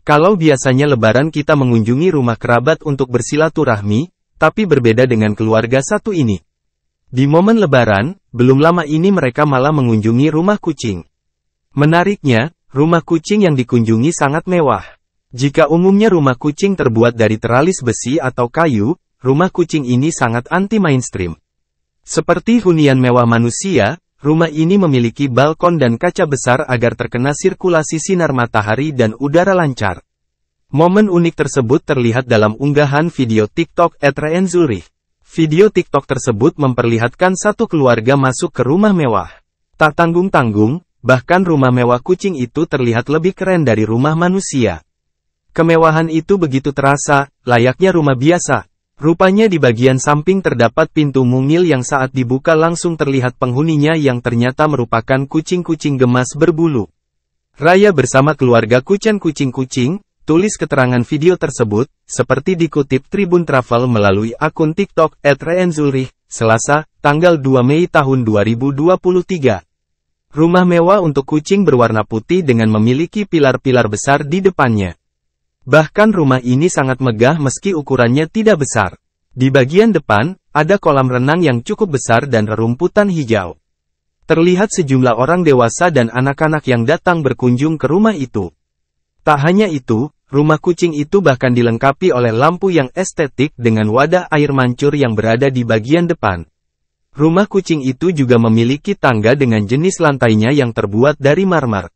Kalau biasanya lebaran kita mengunjungi rumah kerabat untuk bersilaturahmi, tapi berbeda dengan keluarga satu ini. Di momen lebaran, belum lama ini mereka malah mengunjungi rumah kucing. Menariknya, rumah kucing yang dikunjungi sangat mewah. Jika umumnya rumah kucing terbuat dari teralis besi atau kayu, rumah kucing ini sangat anti-mainstream. Seperti hunian mewah manusia, Rumah ini memiliki balkon dan kaca besar agar terkena sirkulasi sinar matahari dan udara lancar. Momen unik tersebut terlihat dalam unggahan video TikTok Etra Enzuri. Video TikTok tersebut memperlihatkan satu keluarga masuk ke rumah mewah. Tak tanggung-tanggung, bahkan rumah mewah kucing itu terlihat lebih keren dari rumah manusia. Kemewahan itu begitu terasa, layaknya rumah biasa, Rupanya di bagian samping terdapat pintu mungil yang saat dibuka langsung terlihat penghuninya yang ternyata merupakan kucing-kucing gemas berbulu. Raya bersama keluarga kucing Kucing-Kucing, tulis keterangan video tersebut, seperti dikutip Tribun Travel melalui akun TikTok at Selasa, tanggal 2 Mei tahun 2023. Rumah mewah untuk kucing berwarna putih dengan memiliki pilar-pilar besar di depannya. Bahkan rumah ini sangat megah meski ukurannya tidak besar. Di bagian depan, ada kolam renang yang cukup besar dan rerumputan hijau. Terlihat sejumlah orang dewasa dan anak-anak yang datang berkunjung ke rumah itu. Tak hanya itu, rumah kucing itu bahkan dilengkapi oleh lampu yang estetik dengan wadah air mancur yang berada di bagian depan. Rumah kucing itu juga memiliki tangga dengan jenis lantainya yang terbuat dari marmer.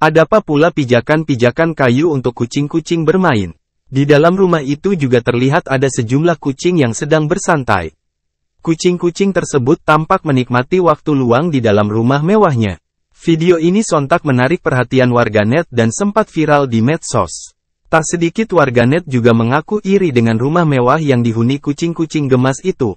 Adapa pula pijakan-pijakan kayu untuk kucing-kucing bermain. Di dalam rumah itu juga terlihat ada sejumlah kucing yang sedang bersantai. Kucing-kucing tersebut tampak menikmati waktu luang di dalam rumah mewahnya. Video ini sontak menarik perhatian warganet dan sempat viral di medsos. Tak sedikit warganet juga mengaku iri dengan rumah mewah yang dihuni kucing-kucing gemas itu.